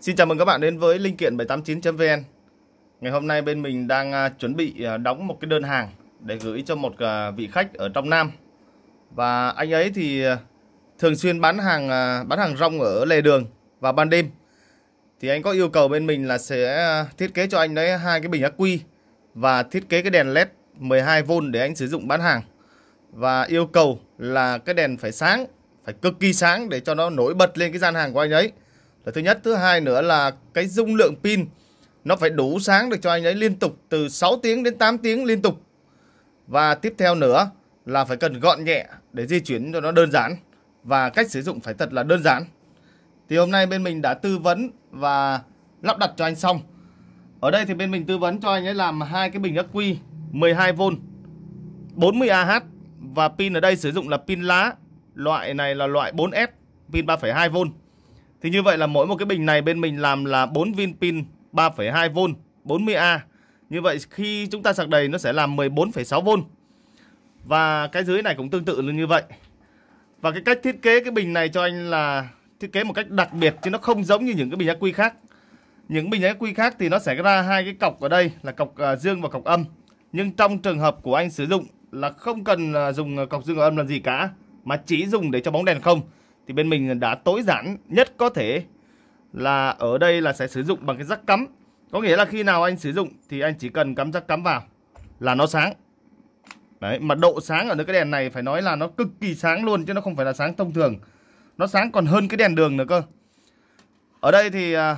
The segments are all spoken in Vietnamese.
Xin chào mừng các bạn đến với linh kiện 789.vn Ngày hôm nay bên mình đang à, chuẩn bị à, đóng một cái đơn hàng để gửi cho một à, vị khách ở trong Nam Và anh ấy thì thường xuyên bán hàng bán hàng rong ở lề đường vào ban đêm Thì anh có yêu cầu bên mình là sẽ thiết kế cho anh đấy hai cái bình ắc quy Và thiết kế cái đèn LED 12V để anh sử dụng bán hàng Và yêu cầu là cái đèn phải sáng, phải cực kỳ sáng để cho nó nổi bật lên cái gian hàng của anh ấy thứ nhất, thứ hai nữa là cái dung lượng pin nó phải đủ sáng được cho anh ấy liên tục từ 6 tiếng đến 8 tiếng liên tục. Và tiếp theo nữa là phải cần gọn nhẹ để di chuyển cho nó đơn giản và cách sử dụng phải thật là đơn giản. Thì hôm nay bên mình đã tư vấn và lắp đặt cho anh xong. Ở đây thì bên mình tư vấn cho anh ấy làm hai cái bình ắc quy 12V 40Ah và pin ở đây sử dụng là pin lá. Loại này là loại 4S, pin 3,2V. Thì như vậy là mỗi một cái bình này bên mình làm là 4 viên pin 3,2V 40A. Như vậy khi chúng ta sạc đầy nó sẽ làm 14,6V. Và cái dưới này cũng tương tự như vậy. Và cái cách thiết kế cái bình này cho anh là thiết kế một cách đặc biệt chứ nó không giống như những cái bình ác quy khác. Những bình ác quy khác thì nó sẽ ra hai cái cọc ở đây là cọc à, dương và cọc âm. Nhưng trong trường hợp của anh sử dụng là không cần à, dùng cọc dương và âm làm gì cả mà chỉ dùng để cho bóng đèn không thì bên mình đã tối giản nhất có thể là ở đây là sẽ sử dụng bằng cái rắc cắm. Có nghĩa là khi nào anh sử dụng thì anh chỉ cần cắm rắc cắm vào là nó sáng. Đấy, mà độ sáng ở cái đèn này phải nói là nó cực kỳ sáng luôn chứ nó không phải là sáng thông thường. Nó sáng còn hơn cái đèn đường nữa cơ. Ở đây thì à,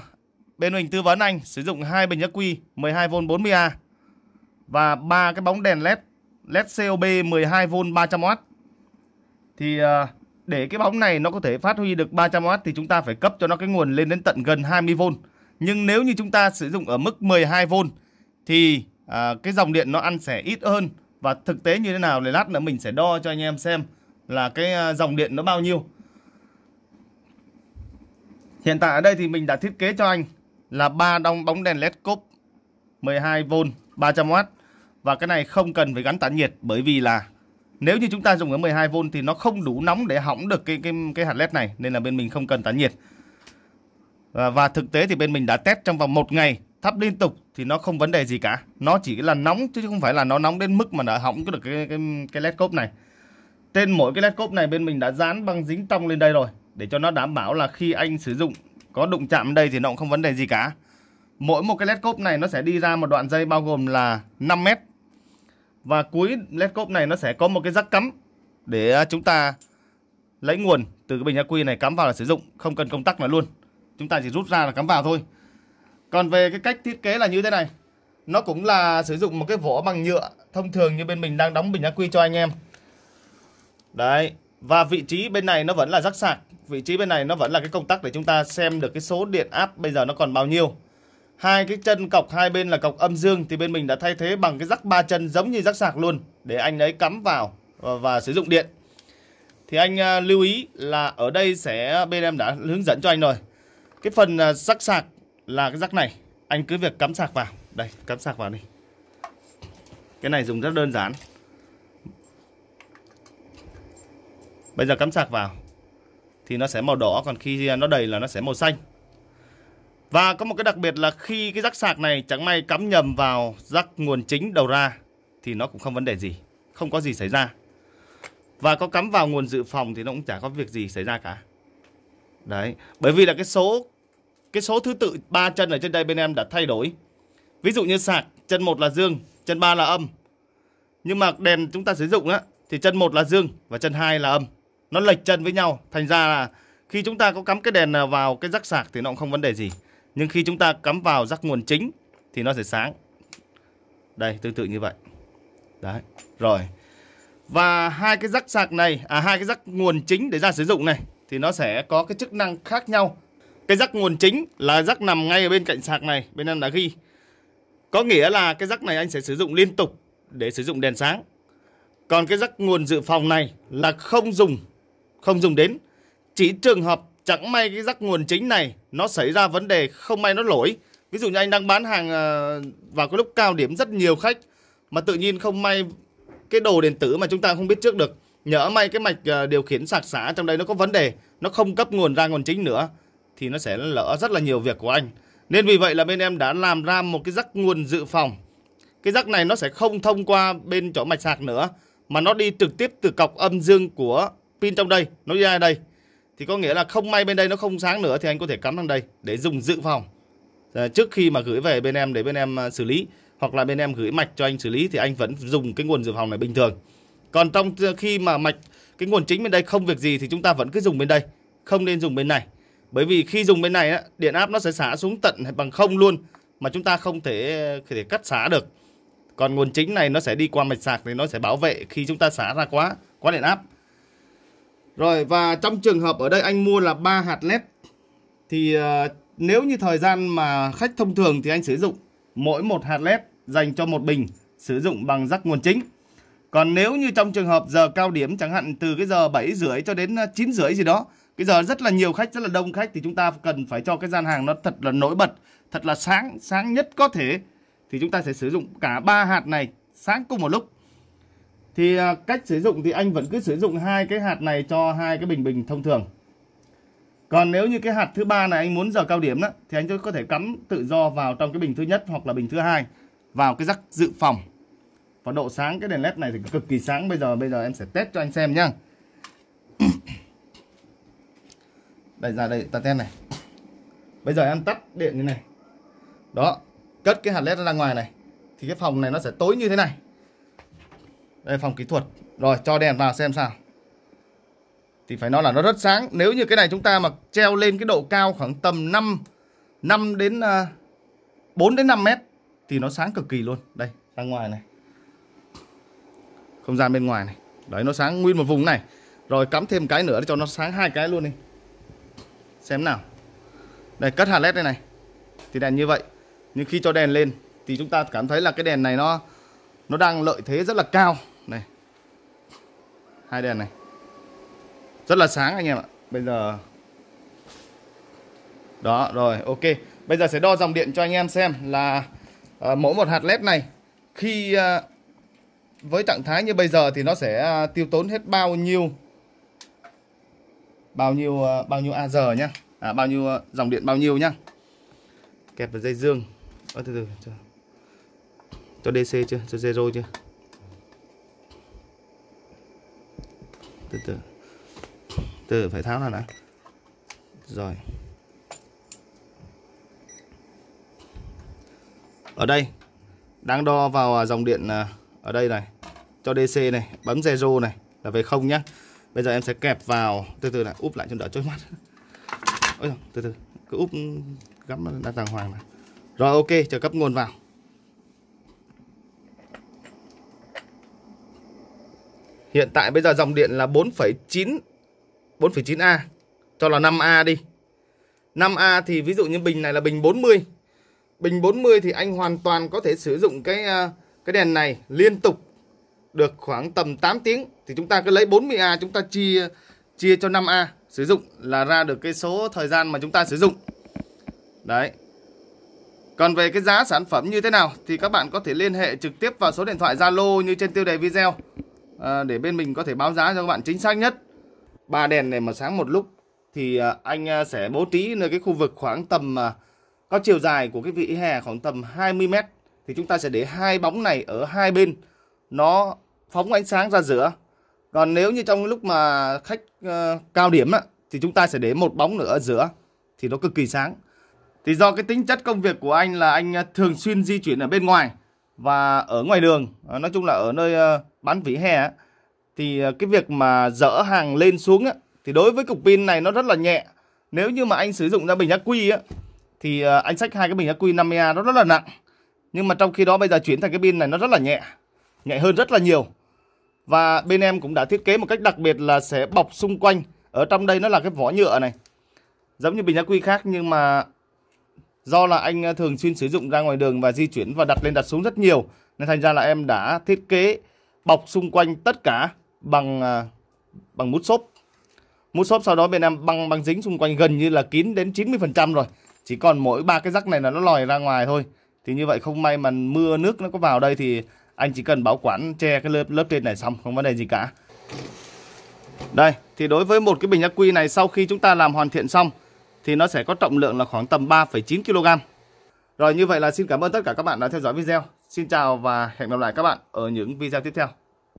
bên mình tư vấn anh sử dụng hai bình ắc quy 12V 40A và ba cái bóng đèn led led COB 12V 300W. Thì uh, để cái bóng này nó có thể phát huy được 300W thì chúng ta phải cấp cho nó cái nguồn lên đến tận gần 20V. Nhưng nếu như chúng ta sử dụng ở mức 12V thì à, cái dòng điện nó ăn sẽ ít hơn và thực tế như thế nào thì lát nữa mình sẽ đo cho anh em xem là cái à, dòng điện nó bao nhiêu. Hiện tại ở đây thì mình đã thiết kế cho anh là ba đong bóng đèn led cốp 12V 300W và cái này không cần phải gắn tản nhiệt bởi vì là nếu như chúng ta dùng cái 12V thì nó không đủ nóng để hỏng được cái cái cái hạt led này nên là bên mình không cần tán nhiệt. Và, và thực tế thì bên mình đã test trong vòng một ngày thắp liên tục thì nó không vấn đề gì cả. Nó chỉ là nóng chứ không phải là nó nóng đến mức mà nó hỏng được cái cái cái led cốp này. Trên mỗi cái led cốp này bên mình đã dán băng dính trong lên đây rồi để cho nó đảm bảo là khi anh sử dụng có đụng chạm đây thì nó cũng không vấn đề gì cả. Mỗi một cái led cốp này nó sẽ đi ra một đoạn dây bao gồm là 5 mét và cuối led cốp này nó sẽ có một cái rắc cắm để à, chúng ta lấy nguồn từ cái bình ắc quy này cắm vào là sử dụng, không cần công tắc là luôn. Chúng ta chỉ rút ra là cắm vào thôi. Còn về cái cách thiết kế là như thế này. Nó cũng là sử dụng một cái vỏ bằng nhựa thông thường như bên mình đang đóng bình ắc quy cho anh em. Đấy, và vị trí bên này nó vẫn là rắc sạc, vị trí bên này nó vẫn là cái công tắc để chúng ta xem được cái số điện áp bây giờ nó còn bao nhiêu hai cái chân cọc hai bên là cọc âm dương thì bên mình đã thay thế bằng cái rắc ba chân giống như rắc sạc luôn để anh ấy cắm vào và, và sử dụng điện thì anh à, lưu ý là ở đây sẽ bên em đã hướng dẫn cho anh rồi cái phần à, rắc sạc là cái rắc này anh cứ việc cắm sạc vào đây cắm sạc vào đi cái này dùng rất đơn giản bây giờ cắm sạc vào thì nó sẽ màu đỏ còn khi nó đầy là nó sẽ màu xanh và có một cái đặc biệt là khi cái rắc sạc này chẳng may cắm nhầm vào rắc nguồn chính đầu ra thì nó cũng không vấn đề gì, không có gì xảy ra. Và có cắm vào nguồn dự phòng thì nó cũng chả có việc gì xảy ra cả. Đấy, bởi vì là cái số cái số thứ tự ba chân ở trên đây bên em đã thay đổi. Ví dụ như sạc, chân một là dương, chân ba là âm. Nhưng mà đèn chúng ta sử dụng á thì chân một là dương và chân hai là âm. Nó lệch chân với nhau, thành ra là khi chúng ta có cắm cái đèn vào cái rắc sạc thì nó cũng không vấn đề gì. Nhưng khi chúng ta cắm vào rắc nguồn chính thì nó sẽ sáng. Đây, tương tự như vậy. Đấy, rồi. Và hai cái rắc sạc này, à hai cái rắc nguồn chính để ra sử dụng này thì nó sẽ có cái chức năng khác nhau. Cái rắc nguồn chính là rắc nằm ngay ở bên cạnh sạc này, bên em đã ghi. Có nghĩa là cái rắc này anh sẽ sử dụng liên tục để sử dụng đèn sáng. Còn cái rắc nguồn dự phòng này là không dùng, không dùng đến. Chỉ trường hợp chẳng may cái rắc nguồn chính này nó xảy ra vấn đề không may nó lỗi ví dụ như anh đang bán hàng ờ, vào cái lúc cao điểm rất nhiều khách mà tự nhiên không may cái đồ điện tử mà chúng ta không biết trước được nhỡ may cái mạch ờ, điều khiển sạc xả trong đây nó có vấn đề nó không cấp nguồn ra nguồn chính nữa thì nó sẽ lỡ rất là nhiều việc của anh nên vì vậy là bên em đã làm ra một cái rắc nguồn dự phòng cái rắc này nó sẽ không thông qua bên chỗ mạch sạc nữa mà nó đi trực tiếp từ cọc âm dương của pin trong đây nó đi ra đây thì có nghĩa là không may bên đây nó không sáng nữa thì anh có thể cắm sang đây để dùng dự phòng ờ, trước khi mà gửi về bên em để bên em ờ, xử lý hoặc là bên em gửi mạch cho anh xử lý thì anh vẫn dùng cái nguồn dự phòng này bình thường còn trong ờ, khi mà mạch cái nguồn chính bên đây không việc gì thì chúng ta vẫn cứ dùng bên đây không nên dùng bên này bởi vì khi dùng bên này điện áp nó sẽ xả xuống tận bằng không luôn mà chúng ta không thể không thể cắt xả được còn nguồn chính này nó sẽ đi qua mạch sạc thì nó sẽ bảo vệ khi chúng ta xả ra quá quá điện áp rồi và trong trường hợp ở đây anh mua là 3 hạt led thì uh, nếu như thời gian mà khách thông thường thì anh sử dụng mỗi một hạt led dành cho một bình sử dụng bằng rắc nguồn chính. Còn nếu như trong trường hợp giờ cao điểm chẳng hạn từ cái giờ 7 rưỡi cho đến 9 ờ, rưỡi gì đó, cái giờ rất là nhiều khách, rất là đông khách thì chúng ta cần phải cho cái gian hàng nó thật là nổi bật, thật là sáng, sáng nhất có thể thì chúng ta sẽ sử dụng cả ba hạt này sáng cùng một lúc thì à, cách sử dụng thì anh vẫn cứ sử dụng hai cái hạt này cho hai cái bình bình thông thường còn nếu như cái hạt thứ ba này anh muốn giờ cao điểm đó thì anh có thể cắm tự do vào trong cái bình thứ nhất hoặc là bình thứ hai vào cái rắc dự phòng và độ sáng cái đèn led này thì cực kỳ sáng bây giờ bây giờ em sẽ test cho anh xem nhá đây ra đây ta test này bây giờ em tắt điện như này đó cất cái hạt led ra ngoài này thì cái phòng này nó sẽ tối như thế này đây phòng kỹ thuật rồi cho đèn vào xem sao thì phải nói là nó rất sáng nếu như cái này chúng ta mà treo lên cái độ cao khoảng tầm 5 5 đến uh, à, 4 đến 5 mét thì nó sáng cực kỳ luôn đây ra ngoài này không gian bên ngoài này đấy nó sáng nguyên một vùng này rồi cắm thêm cái nữa để cho nó sáng hai cái luôn đi xem nào đây cất hạt led đây này thì đèn như vậy nhưng khi cho đèn lên thì chúng ta cảm thấy là cái đèn này nó nó đang lợi thế rất là cao đây hai đèn này rất là sáng anh em ạ bây giờ đó rồi ok bây giờ sẽ đo dòng điện cho anh em xem là uh, mỗi một hạt led này khi uh, với trạng thái như bây giờ thì nó sẽ uh, tiêu tốn hết bao nhiêu bao nhiêu uh, bao nhiêu a giờ nhá à, bao nhiêu uh, dòng điện bao nhiêu nhá kẹp vào dây dương Ơ, từ từ cho, cho DC chưa cho zero chưa từ từ từ phải tháo ra đã rồi ở đây đang đo vào à, dòng điện à, ở đây này cho DC này bấm zero này là về không nhá bây giờ em sẽ kẹp vào từ từ này úp lại cho đỡ trôi mắt ôi từ từ cứ úp gắm đăng đàng hoàng này rồi ok chờ cấp nguồn vào Hiện tại bây giờ dòng điện là 4,9 4,9A Cho là 5A đi 5A thì ví dụ như bình này là bình 40 Bình 40 thì anh hoàn toàn có thể sử dụng cái ờ, cái đèn này liên tục được khoảng tầm 8 tiếng thì chúng ta cứ lấy 40A chúng ta chia chia cho 5A sử dụng là ra được cái số thời gian mà chúng ta sử dụng. Đấy. Còn về cái giá sản phẩm như thế nào thì các bạn có thể liên hệ trực tiếp vào số điện thoại Zalo như trên tiêu đề video. Ờ, để bên mình có thể báo giá cho các bạn chính xác nhất. Ba đèn này mà sáng một lúc thì ờ, anh ờ, sẽ bố trí nơi cái khu vực khoảng tầm có chiều dài của cái vỉa hè khoảng tầm 20 m thì chúng ta sẽ để hai bóng này ở hai bên nó phóng ánh sáng ra giữa. Còn nếu như trong lúc mà khách uh, cao điểm á, thì chúng ta sẽ để một bóng nữa ở giữa thì nó cực kỳ sáng. Thì do cái tính chất công việc của anh là anh thường xuyên di chuyển ở bên ngoài và ở ngoài đường à, nói chung là ở nơi à, bán vỉa hè thì à, cái việc mà dỡ hàng lên xuống thì đối với cục pin này nó rất là nhẹ nếu như mà anh sử dụng ra bình ắc quy á thì anh xách hai cái bình ắc quy 50A nó rất là nặng nhưng mà trong khi đó bây giờ chuyển thành cái pin này nó rất là nhẹ nhẹ hơn rất là nhiều và bên em cũng đã thiết kế một cách đặc biệt là sẽ bọc xung quanh ở trong đây nó là cái vỏ nhựa này giống như bình ắc quy khác nhưng mà do là anh à, thường xuyên sử dụng ra ngoài đường và di chuyển và đặt lên đặt xuống rất nhiều nên thành ra là em đã thiết kế bọc xung quanh tất cả bằng à, bằng mút xốp mút xốp sau đó bên em băng băng dính xung quanh gần như là kín đến 90% rồi chỉ còn mỗi ba cái rắc này là nó lòi ra ngoài thôi thì như vậy không may mà mưa nước nó có vào đây thì anh chỉ cần bảo quản che cái lớp lớp trên này xong không vấn đề gì cả đây thì đối với một cái bình ắc quy này sau khi chúng ta làm hoàn thiện xong thì nó sẽ có trọng lượng là khoảng tầm 3,9 kg. Rồi như vậy là xin cảm ơn tất cả các bạn đã theo dõi video. Xin chào và hẹn gặp lại các bạn ở những video tiếp theo.